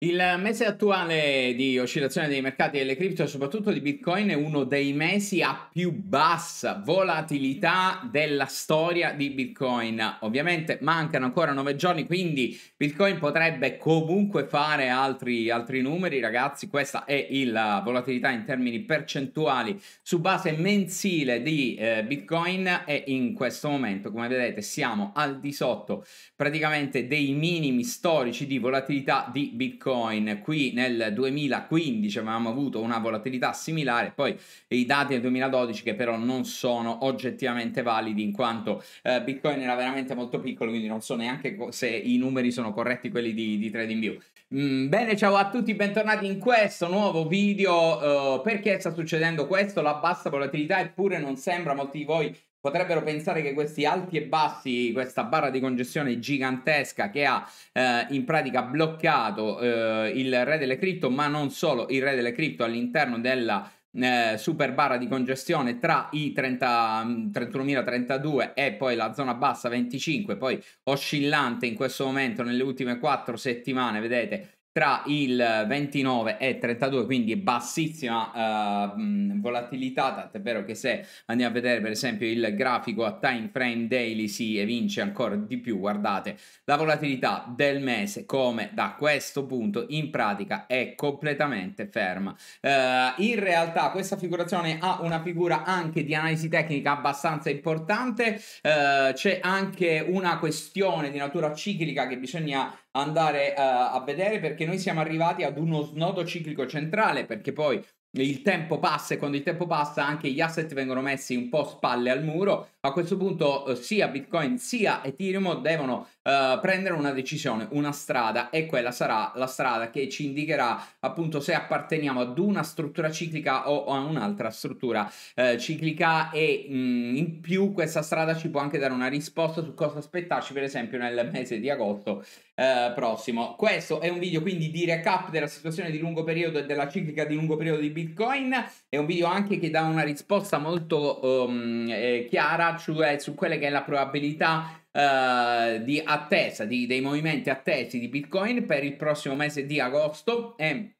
Il mese attuale di oscillazione dei mercati delle cripto, soprattutto di Bitcoin, è uno dei mesi a più bassa volatilità della storia di Bitcoin. Ovviamente mancano ancora nove giorni, quindi Bitcoin potrebbe comunque fare altri, altri numeri, ragazzi. Questa è la volatilità in termini percentuali su base mensile di eh, Bitcoin e in questo momento, come vedete, siamo al di sotto praticamente dei minimi storici di volatilità di Bitcoin Bitcoin, qui nel 2015 avevamo avuto una volatilità similare, poi i dati del 2012 che però non sono oggettivamente validi in quanto eh, Bitcoin era veramente molto piccolo, quindi non so neanche se i numeri sono corretti quelli di, di TradingView. Mm, bene, ciao a tutti, bentornati in questo nuovo video. Uh, perché sta succedendo questo? La bassa volatilità, eppure non sembra, molti di voi potrebbero pensare che questi alti e bassi, questa barra di congestione gigantesca che ha eh, in pratica bloccato eh, il re delle cripto, ma non solo il re delle cripto all'interno della eh, super barra di congestione tra i 31.032 mm, e poi la zona bassa 25, poi oscillante in questo momento nelle ultime quattro settimane, vedete tra il 29 e 32, quindi bassissima uh, volatilità, tant'è vero che se andiamo a vedere per esempio il grafico a time frame daily si evince ancora di più, guardate, la volatilità del mese come da questo punto in pratica è completamente ferma. Uh, in realtà questa figurazione ha una figura anche di analisi tecnica abbastanza importante, uh, c'è anche una questione di natura ciclica che bisogna andare uh, a vedere perché noi siamo arrivati ad uno snodo ciclico centrale perché poi il tempo passa e quando il tempo passa anche gli asset vengono messi un po' spalle al muro a questo punto eh, sia Bitcoin sia Ethereum devono eh, prendere una decisione, una strada e quella sarà la strada che ci indicherà appunto se apparteniamo ad una struttura ciclica o a un'altra struttura eh, ciclica e mh, mm, in più questa strada ci può anche dare una risposta su cosa aspettarci per esempio nel mese di agosto eh, prossimo. Questo è un video quindi di recap della situazione di lungo periodo e della ciclica di lungo periodo di Bitcoin, è un video anche che dà una risposta molto um, chiara cioè su quella che è la probabilità eh, di attesa, di, dei movimenti attesi di Bitcoin per il prossimo mese di agosto e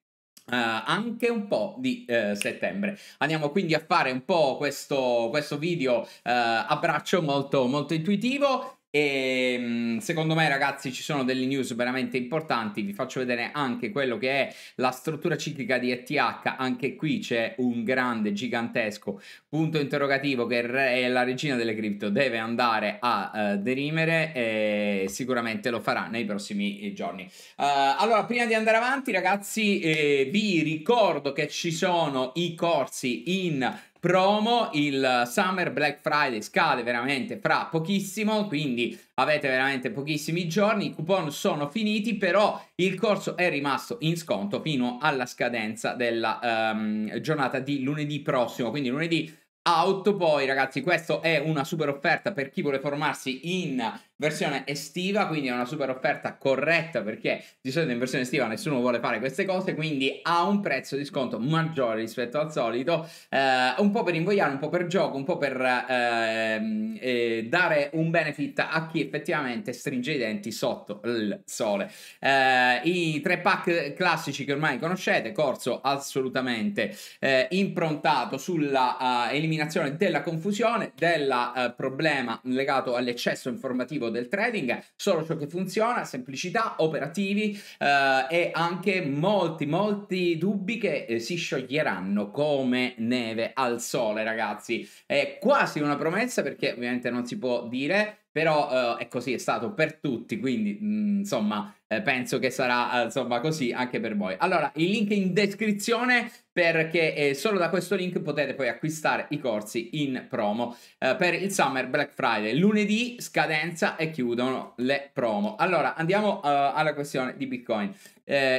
Uh, anche un po' di uh, settembre. Andiamo quindi a fare un po' questo, questo video uh, a molto, molto intuitivo. E ehm, secondo me, ragazzi, ci sono delle news veramente importanti. Vi faccio vedere anche quello che è la struttura ciclica di ETH. Anche qui c'è un grande, gigantesco punto interrogativo che è eh, la regina delle cripto deve andare a uh, derimere. E sicuramente lo farà nei prossimi eh, giorni. Uh, allora, prima di andare avanti, ragazzi, eh, vi ricordo che ci sono i corsi in promo, il Summer Black Friday scade veramente fra pochissimo, quindi avete veramente pochissimi giorni, i coupon sono finiti, però il corso è rimasto in sconto fino alla scadenza della um, giornata di lunedì prossimo, quindi lunedì out. Poi ragazzi, questa è una super offerta per chi vuole formarsi in versione estiva, quindi è una super offerta corretta perché di solito in versione estiva nessuno vuole fare queste cose, quindi ha un prezzo di sconto maggiore rispetto al solito, eh, un po' per invogliare, un po' per gioco, un po' per eh, eh, dare un benefit a chi effettivamente stringe i denti sotto il sole. Eh, I tre pack classici che ormai conoscete, corso assolutamente eh, improntato sulla eh, eliminazione della confusione, del problema legato all'eccesso informativo mondo del trading, solo ciò che funziona, semplicità, operativi eh, e anche molti, molti dubbi che eh, si scioglieranno come neve al sole, ragazzi. È quasi una promessa perché ovviamente non si può dire, però eh, è così, è stato per tutti, quindi mh, mm, insomma eh, penso che sarà eh, insomma così anche per voi. Allora, il link in descrizione perché eh, solo da questo link potete poi acquistare i corsi in promo eh, per il Summer Black Friday. Lunedì scadenza e chiudono le promo. Allora, andiamo eh, alla questione di Bitcoin.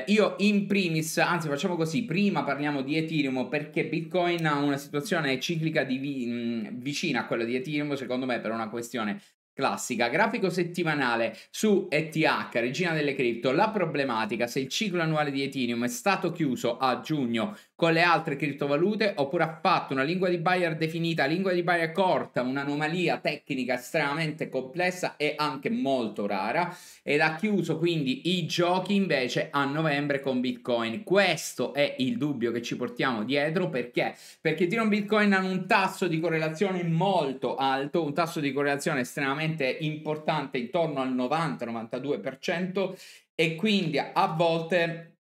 io in primis, anzi facciamo così, prima parliamo di Ethereum perché Bitcoin ha una situazione ciclica di vi- mh, mm, vicina a quella di Ethereum, secondo me per una questione Classica, grafico settimanale su ETH, regina delle cripto, la problematica se il ciclo annuale di Ethereum è stato chiuso a giugno con le altre criptovalute oppure ha fatto una lingua di buyer definita lingua di buyer corta, un'anomalia tecnica estremamente complessa e anche molto rara ed ha chiuso quindi i giochi invece a novembre con Bitcoin. Questo è il dubbio che ci portiamo dietro perché? Perché Ethereum Bitcoin hanno un tasso di correlazione molto alto, un tasso di correlazione estremamente veramente importante, intorno al 90-92%, e quindi a volte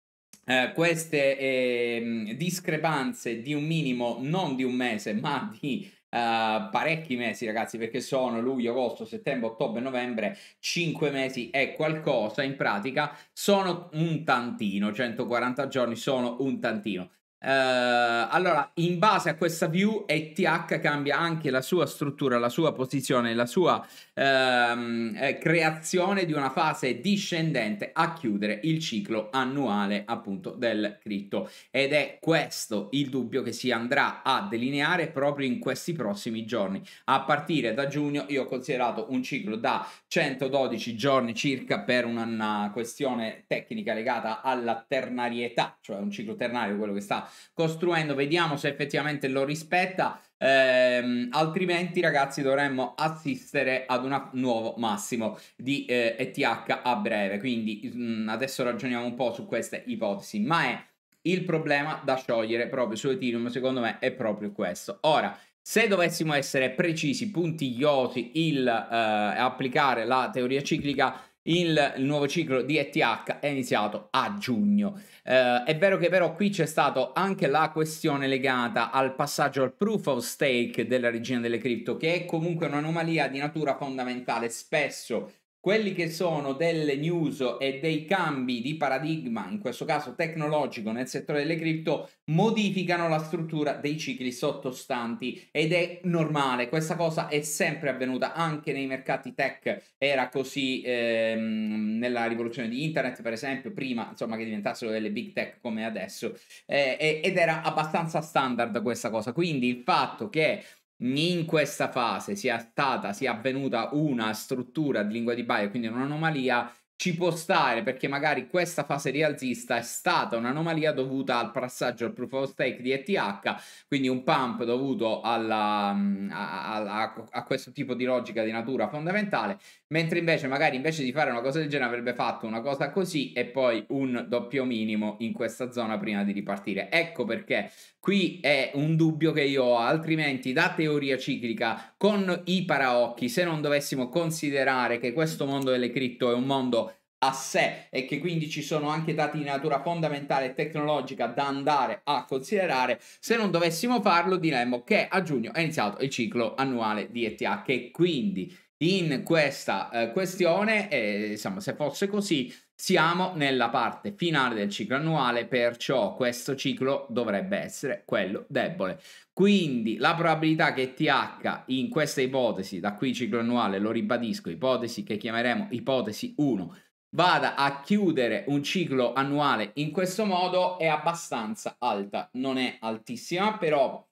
eh, queste eh, discrepanze di un minimo non di un mese ma di Uh, parecchi mesi, ragazzi, perché sono luglio, agosto, settembre, ottobre, novembre, 5 mesi è qualcosa in pratica sono un tantino, 140 giorni sono un tantino. Eh, allora, in base a questa view, ETH cambia anche la sua struttura, la sua posizione, la sua uh, creazione di una fase discendente a chiudere il ciclo annuale appunto del cripto. Ed è questo il dubbio che si andrà a delineare proprio in questi prossimi giorni. A partire da giugno, io ho considerato un ciclo da 112 giorni circa per una questione tecnica legata alla ternarietà, cioè un ciclo ternario, quello che sta costruendo, vediamo se effettivamente lo rispetta. Ehm, altrimenti, ragazzi, dovremmo assistere ad un nuovo massimo di eh, ETH a breve. Quindi mh, mm, adesso ragioniamo un po' su queste ipotesi. Ma è il problema da sciogliere proprio su Ethereum, secondo me, è proprio questo. Ora, se dovessimo essere precisi, puntigliosi, il eh, applicare la teoria ciclica il, il, nuovo ciclo di ETH è iniziato a giugno. Eh, è vero che però qui c'è stata anche la questione legata al passaggio al proof of stake della regina delle cripto, che è comunque un'anomalia di natura fondamentale. Spesso quelli che sono delle news e dei cambi di paradigma, in questo caso tecnologico, nel settore delle cripto, modificano la struttura dei cicli sottostanti ed è normale, questa cosa è sempre avvenuta anche nei mercati tech, era così ehm, nella rivoluzione di internet per esempio, prima insomma che diventassero delle big tech come adesso, eh, ed era abbastanza standard questa cosa, quindi il fatto che in questa fase sia stata sia avvenuta una struttura di lingua di Baio, quindi un'anomalia ci può stare perché magari questa fase rialzista è stata un'anomalia dovuta al passaggio al proof of stake di ETH, quindi un pump dovuto alla, mm, a, a, a, questo tipo di logica di natura fondamentale, mentre invece magari invece di fare una cosa del genere avrebbe fatto una cosa così e poi un doppio minimo in questa zona prima di ripartire. Ecco perché qui è un dubbio che io ho, altrimenti da teoria ciclica con i paraocchi, se non dovessimo considerare che questo mondo delle cripto è un mondo a sé e che quindi ci sono anche dati di natura fondamentale e tecnologica da andare a considerare, se non dovessimo farlo diremmo che a giugno è iniziato il ciclo annuale di ETH e quindi in questa eh, questione, eh, insomma, se fosse così, siamo nella parte finale del ciclo annuale, perciò questo ciclo dovrebbe essere quello debole. Quindi la probabilità che TH in questa ipotesi, da qui ciclo annuale, lo ribadisco, ipotesi che chiameremo ipotesi 1, vada a chiudere un ciclo annuale in questo modo è abbastanza alta, non è altissima, però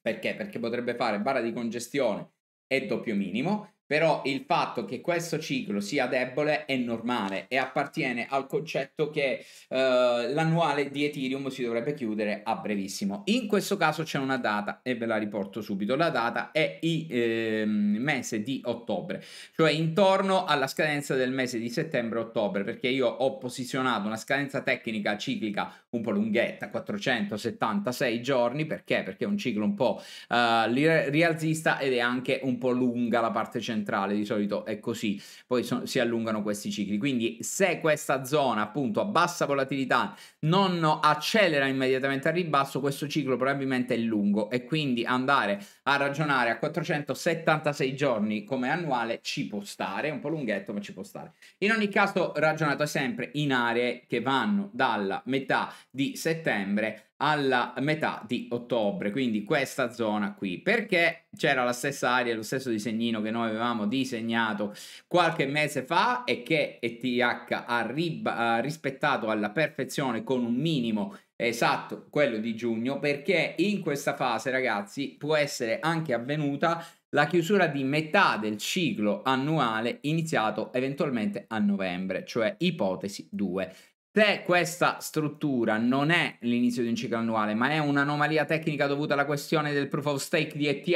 perché? Perché potrebbe fare barra di congestione e doppio minimo però il fatto che questo ciclo sia debole è normale e appartiene al concetto che uh, l'annuale di Ethereum si dovrebbe chiudere a brevissimo. In questo caso c'è una data e ve la riporto subito. La data è il eh, mese di ottobre, cioè intorno alla scadenza del mese di settembre-ottobre, perché io ho posizionato una scadenza tecnica ciclica un po' lunghetta, 476 giorni, perché? Perché è un ciclo un po' uh, rialzista ed è anche un po' lunga la parte centrale centrale di solito è così, poi so- si allungano questi cicli. Quindi se questa zona appunto a bassa volatilità non accelera immediatamente al ribasso, questo ciclo probabilmente è lungo e quindi andare a ragionare a 476 giorni come annuale ci può stare, è un po' lunghetto ma ci può stare. In ogni caso ragionate sempre in aree che vanno dalla metà di settembre alla metà di ottobre, quindi questa zona qui, perché c'era la stessa area, lo stesso disegnino che noi avevamo disegnato qualche mese fa e che ETH ha, ha rispettato alla perfezione con un minimo esatto, quello di giugno, perché in questa fase, ragazzi, può essere anche avvenuta la chiusura di metà del ciclo annuale iniziato eventualmente a novembre, cioè ipotesi 2. Se questa struttura non è l'inizio di un ciclo annuale, ma è un'anomalia tecnica dovuta alla questione del proof of stake di ETH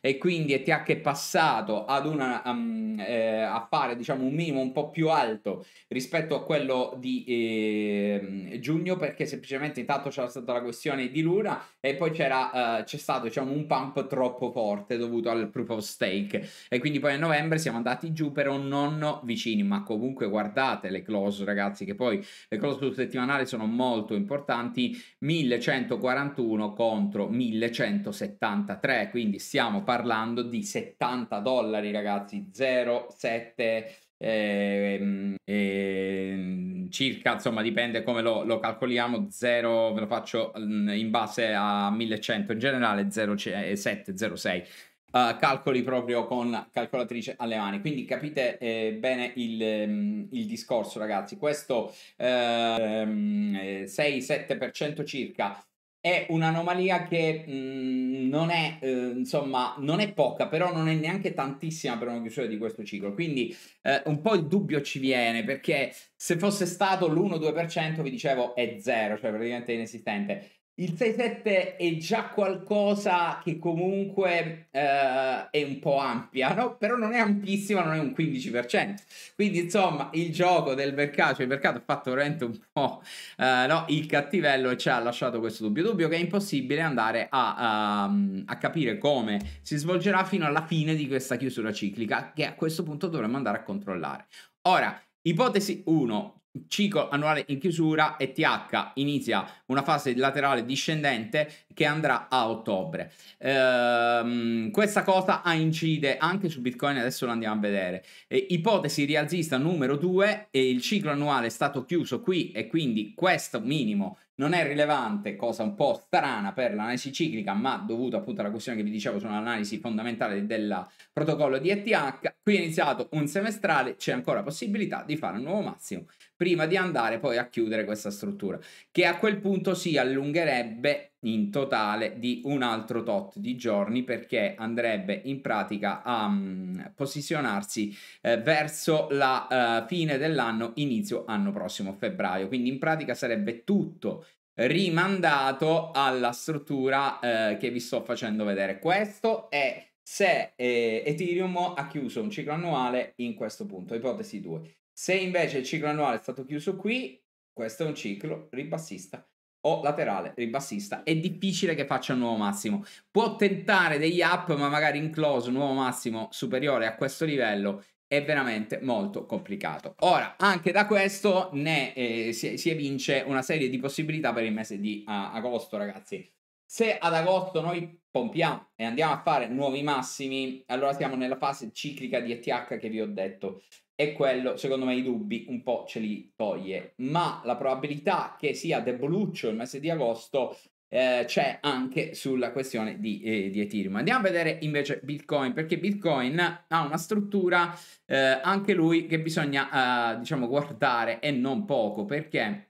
e quindi ETH è passato ad una, um, eh, a fare diciamo, un minimo un po' più alto rispetto a quello di eh, giugno perché semplicemente intanto c'era stata la questione di Luna e poi c'era, eh, c'è stato diciamo, un pump troppo forte dovuto al proof of stake e quindi poi a novembre siamo andati giù però non vicini ma comunque guardate le close ragazzi che poi le call settimanali sono molto importanti, 1141 contro 1173, quindi stiamo parlando di 70 dollari ragazzi, 0,7 eh, eh, circa insomma dipende come lo, lo, calcoliamo 0 ve lo faccio mm, in base a 1100 in generale 0,7 0,6 uh, calcoli proprio con calcolatrice alle mani. Quindi capite eh, bene il, ehm, il, discorso, ragazzi. Questo um, ehm, 6-7% eh, circa è un'anomalia che mh, mm, non è eh, insomma non è poca però non è neanche tantissima per una chiusura di questo ciclo quindi eh, un po' il dubbio ci viene perché se fosse stato l'1-2% vi dicevo è zero cioè praticamente inesistente il 6-7 è già qualcosa che comunque eh, è un po' ampia, no? però non è ampissima, non è un 15%. Quindi insomma il gioco del mercato, cioè il mercato ha fatto veramente un po' eh, no? il cattivello e ci ha lasciato questo dubbio. Dubbio che è impossibile andare a, a, ehm, a, capire come si svolgerà fino alla fine di questa chiusura ciclica che a questo punto dovremmo andare a controllare. Ora, ipotesi 1, ciclo annuale in chiusura e TH inizia una fase laterale discendente che andrà a ottobre. Ehm, questa cosa incide anche su Bitcoin, adesso lo andiamo a vedere. E, ipotesi rialzista numero 2, il ciclo annuale è stato chiuso qui e quindi questo minimo non è rilevante, cosa un po' strana per l'analisi ciclica, ma dovuta appunto alla questione che vi dicevo sull'analisi fondamentale del protocollo di ETH, qui è iniziato un semestrale, c'è ancora possibilità di fare un nuovo massimo prima di andare poi a chiudere questa struttura, che a quel punto si allungherebbe in totale di un altro tot di giorni perché andrebbe in pratica a um, posizionarsi eh, verso la uh, fine dell'anno, inizio anno prossimo, febbraio. Quindi in pratica sarebbe tutto rimandato alla struttura eh, che vi sto facendo vedere. Questo è se eh, Ethereum ha chiuso un ciclo annuale in questo punto, ipotesi 2. Se invece il ciclo annuale è stato chiuso qui, questo è un ciclo ribassista o laterale ribassista. È difficile che faccia un nuovo massimo. Può tentare degli up, ma magari in close un nuovo massimo superiore a questo livello è veramente molto complicato. Ora, anche da questo ne eh, si, si, evince una serie di possibilità per il mese di uh, agosto, ragazzi. Se ad agosto noi pompiamo e andiamo a fare nuovi massimi, allora siamo nella fase ciclica di ETH che vi ho detto e quello, secondo me, i dubbi un po' ce li toglie. Ma la probabilità che sia deboluccio il mese di agosto eh, c'è anche sulla questione di, eh, di, Ethereum. Andiamo a vedere invece Bitcoin, perché Bitcoin ha una struttura, eh, anche lui, che bisogna, eh, diciamo, guardare e non poco, perché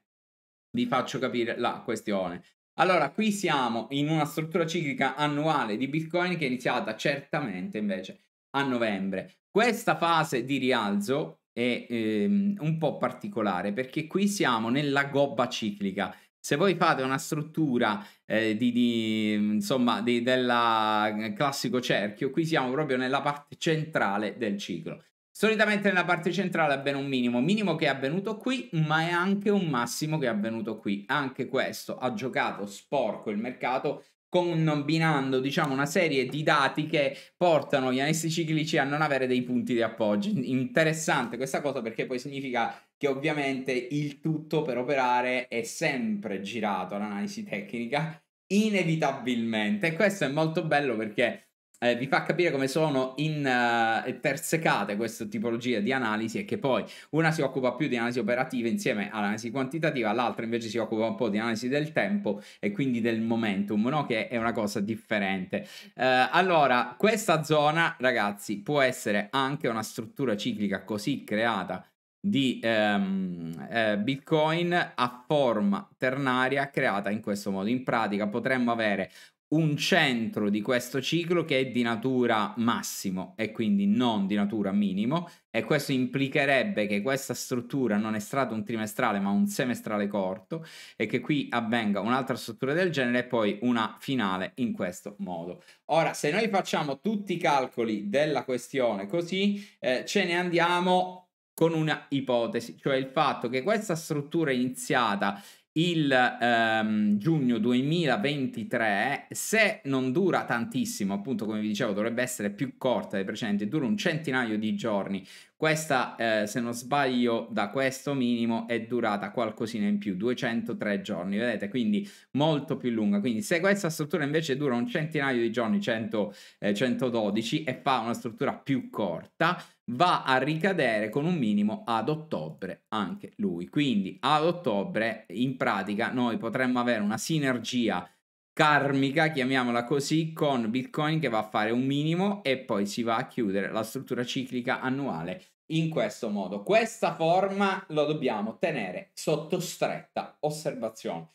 vi faccio capire la questione. Allora, qui siamo in una struttura ciclica annuale di Bitcoin che è iniziata certamente invece a novembre. Questa fase di rialzo è ehm, un po' particolare perché qui siamo nella gobba ciclica. Se voi fate una struttura eh, di, di, insomma, di, del eh, classico cerchio, qui siamo proprio nella parte centrale del ciclo. Solitamente nella parte centrale avviene un minimo, minimo che è avvenuto qui, ma è anche un massimo che è avvenuto qui. Anche questo ha giocato sporco il mercato combinando diciamo una serie di dati che portano gli anesti ciclici a non avere dei punti di appoggio. Interessante questa cosa perché poi significa che ovviamente il tutto per operare è sempre girato all'analisi tecnica inevitabilmente e questo è molto bello perché eh, vi fa capire come sono intersecate eh, uh, queste tipologie di analisi e che poi una si occupa più di analisi operativa insieme all'analisi quantitativa, l'altra invece si occupa un po' di analisi del tempo e quindi del momentum, no? che è una cosa differente. Uh, allora, questa zona, ragazzi, può essere anche una struttura ciclica così creata di ehm, eh, Bitcoin a forma ternaria creata in questo modo. In pratica potremmo avere un centro di questo ciclo che è di natura massimo e quindi non di natura minimo e questo implicherebbe che questa struttura non è stata un trimestrale ma un semestrale corto e che qui avvenga un'altra struttura del genere e poi una finale in questo modo. Ora se noi facciamo tutti i calcoli della questione così eh, ce ne andiamo con una ipotesi, cioè il fatto che questa struttura iniziata il ehm, giugno 2023, se non dura tantissimo, appunto come vi dicevo dovrebbe essere più corta dei precedenti, dura un centinaio di giorni, questa eh, se non sbaglio da questo minimo è durata qualcosina in più, 203 giorni, vedete quindi molto più lunga, quindi se questa struttura invece dura un centinaio di giorni, 100, eh, 112 e fa una struttura più corta, va a ricadere con un minimo ad ottobre anche lui. Quindi ad ottobre in pratica noi potremmo avere una sinergia karmica, chiamiamola così, con Bitcoin che va a fare un minimo e poi si va a chiudere la struttura ciclica annuale in questo modo. Questa forma lo dobbiamo tenere sotto stretta osservazione.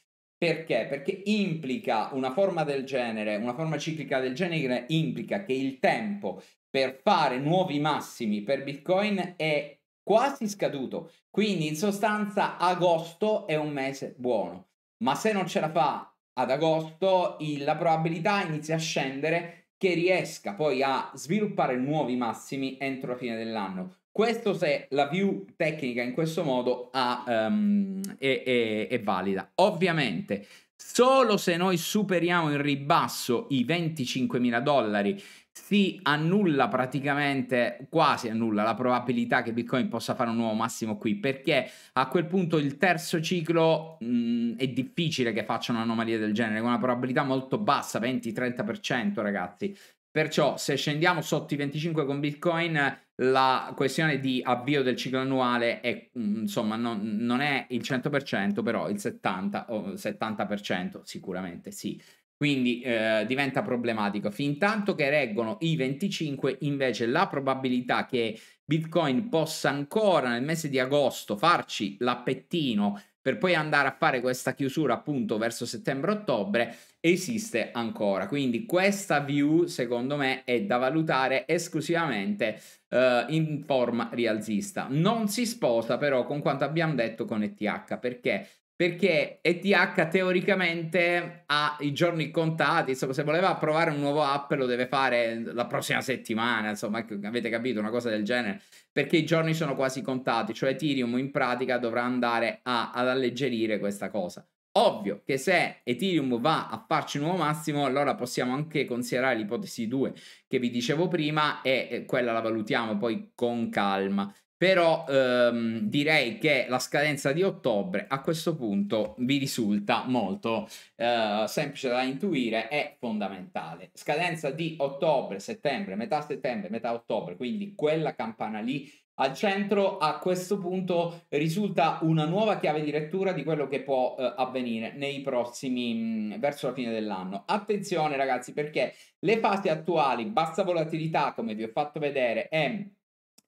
Perché? Perché implica una forma del genere, una forma ciclica del genere implica che il tempo per fare nuovi massimi per Bitcoin è quasi scaduto. Quindi in sostanza agosto è un mese buono. Ma se non ce la fa ad agosto, il, la probabilità inizia a scendere che riesca poi a sviluppare nuovi massimi entro la fine dell'anno. Questo se la view tecnica in questo modo ha, um, è, è, è valida. Ovviamente Solo se noi superiamo in ribasso i 25.000 dollari si annulla praticamente, quasi annulla la probabilità che Bitcoin possa fare un nuovo massimo qui, perché a quel punto il terzo ciclo mh, è difficile che faccia un'anomalia del genere, con una probabilità molto bassa, 20-30%, ragazzi. Perciò se scendiamo sotto i 25 con Bitcoin la questione di avvio del ciclo annuale è mm, insomma non, non è il 100% però il 70 o 70% sicuramente sì quindi eh, diventa problematico fin tanto che reggono i 25 invece la probabilità che bitcoin possa ancora nel mese di agosto farci l'appettino per poi andare a fare questa chiusura appunto verso settembre-ottobre esiste ancora quindi questa view secondo me è da valutare esclusivamente eh, in forma rialzista. Non si sposa però con quanto abbiamo detto con ETH, perché? Perché ETH teoricamente ha i giorni contati, insomma se voleva provare un nuovo app lo deve fare la prossima settimana, insomma ecco, avete capito una cosa del genere, perché i giorni sono quasi contati, cioè Ethereum in pratica dovrà andare a, ad alleggerire questa cosa. Ovvio che se Ethereum va a farci un nuovo massimo, allora possiamo anche considerare l'ipotesi 2 che vi dicevo prima e quella la valutiamo poi con calma. Però ehm, direi che la scadenza di ottobre a questo punto vi risulta molto eh, semplice da intuire e fondamentale. Scadenza di ottobre, settembre, metà settembre, metà ottobre, quindi quella campana lì al centro a questo punto risulta una nuova chiave di lettura di quello che può eh, avvenire nei prossimi mh, verso la fine dell'anno. Attenzione ragazzi perché le fasi attuali, bassa volatilità come vi ho fatto vedere e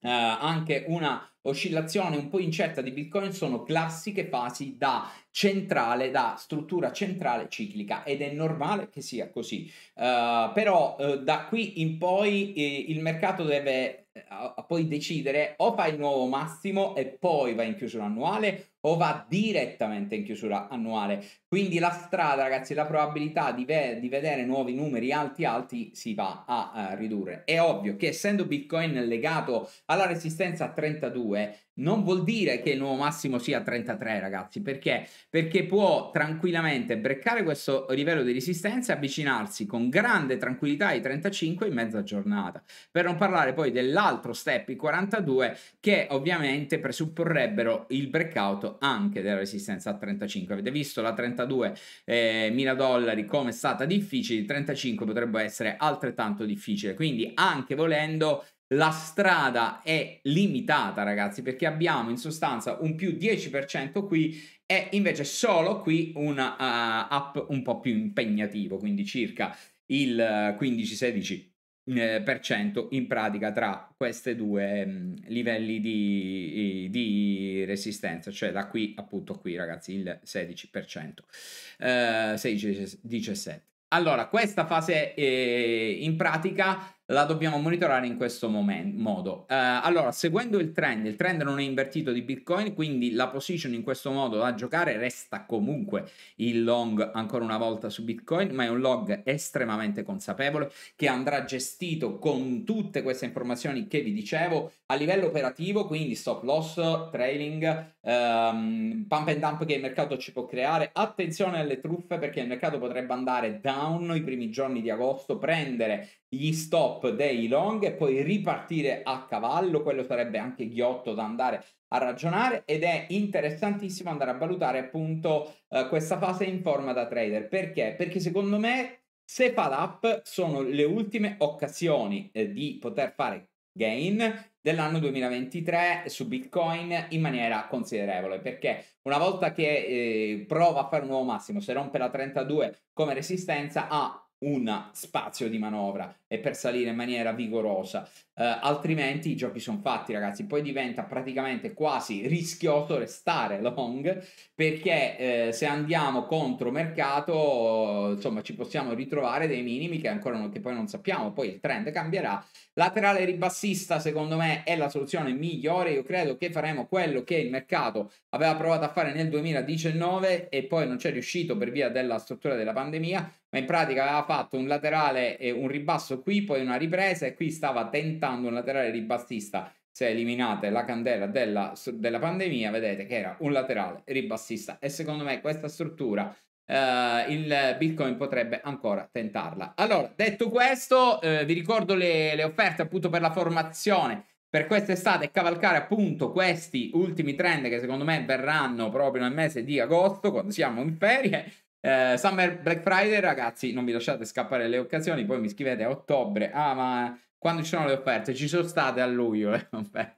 eh, anche una oscillazione un po' incerta di Bitcoin sono classiche fasi da centrale, da struttura centrale ciclica ed è normale che sia così. Uh, però uh, da qui in poi eh, il mercato deve a, a poi decidere o fai il nuovo massimo e poi vai in chiusura annuale o va direttamente in chiusura annuale. Quindi la strada, ragazzi, la probabilità di, ve- di vedere nuovi numeri alti alti si va a, a ridurre. È ovvio che essendo Bitcoin legato alla resistenza a 32, non vuol dire che il nuovo massimo sia 33, ragazzi, perché? Perché può tranquillamente breccare questo livello di resistenza e avvicinarsi con grande tranquillità ai 35 in mezza giornata. Per non parlare poi dell'altro step, i 42, che ovviamente presupporrebbero il breakout anche della resistenza a 35. Avete visto la 32 eh, dollari come è stata difficile, 35 potrebbe essere altrettanto difficile, quindi anche volendo la strada è limitata ragazzi perché abbiamo in sostanza un più 10% qui e invece solo qui un uh, eh, up un po' più impegnativo quindi circa il 15-16 eh, eh, per cento in pratica tra questi due mm, livelli di, di, resistenza, cioè da qui appunto qui ragazzi il 16%, eh, 16-17%. Allora, questa fase eh, in pratica la dobbiamo monitorare in questo momento, modo. Eh, allora, seguendo il trend, il trend non è invertito di Bitcoin, quindi la position in questo modo da giocare resta comunque il long ancora una volta su Bitcoin, ma è un log estremamente consapevole che andrà gestito con tutte queste informazioni che vi dicevo a livello operativo, quindi stop loss, trailing, um, pump and dump che il mercato ci può creare. Attenzione alle truffe perché il mercato potrebbe andare down i primi giorni di agosto, prendere gli stop dei long e poi ripartire a cavallo, quello sarebbe anche ghiotto da andare a ragionare ed è interessantissimo andare a valutare appunto eh, questa fase in forma da trader. Perché? Perché secondo me se fall up sono le ultime occasioni eh, di poter fare gain dell'anno 2023 su Bitcoin in maniera considerevole perché una volta che eh, prova a fare un nuovo massimo, se rompe la 32 come resistenza, ha un spazio di manovra e per salire in maniera vigorosa. Uh, altrimenti i giochi sono fatti, ragazzi. Poi diventa praticamente quasi rischioso restare long perché eh, se andiamo contro mercato, insomma, ci possiamo ritrovare dei minimi che ancora non, che poi non sappiamo. Poi il trend cambierà. Laterale ribassista, secondo me, è la soluzione migliore. Io credo che faremo quello che il mercato aveva provato a fare nel 2019 e poi non c'è riuscito per via della struttura della pandemia. Ma in pratica aveva fatto un laterale e un ribasso qui, poi una ripresa e qui stava tentando diventando un laterale ribassista. Se eliminate la candela della, della pandemia, vedete che era un laterale ribassista. E secondo me questa struttura Uh, il Bitcoin potrebbe ancora tentarla. Allora, detto questo, uh, vi ricordo le, le, offerte appunto per la formazione per quest'estate e cavalcare appunto questi ultimi trend che secondo me verranno proprio nel mese di agosto, quando siamo in ferie. Uh, Summer Black Friday, ragazzi, non vi lasciate scappare le occasioni, poi mi scrivete a ottobre, ah ma quando ci sono le offerte, ci sono state a luglio le eh, offerte.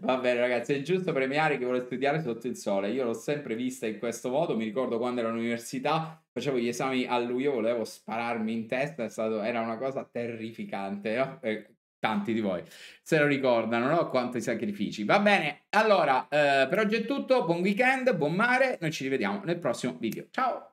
Va bene ragazzi, è giusto premiare chi vuole studiare sotto il sole. Io l'ho sempre vista in questo modo, mi ricordo quando ero all'università, facevo gli esami a luglio, volevo spararmi in testa, stato... era una cosa terrificante. No? Eh, tanti di voi se lo ricordano, no? Quanti sacrifici. Va bene, allora, eh, per oggi è tutto, buon weekend, buon mare, noi ci rivediamo nel prossimo video. Ciao!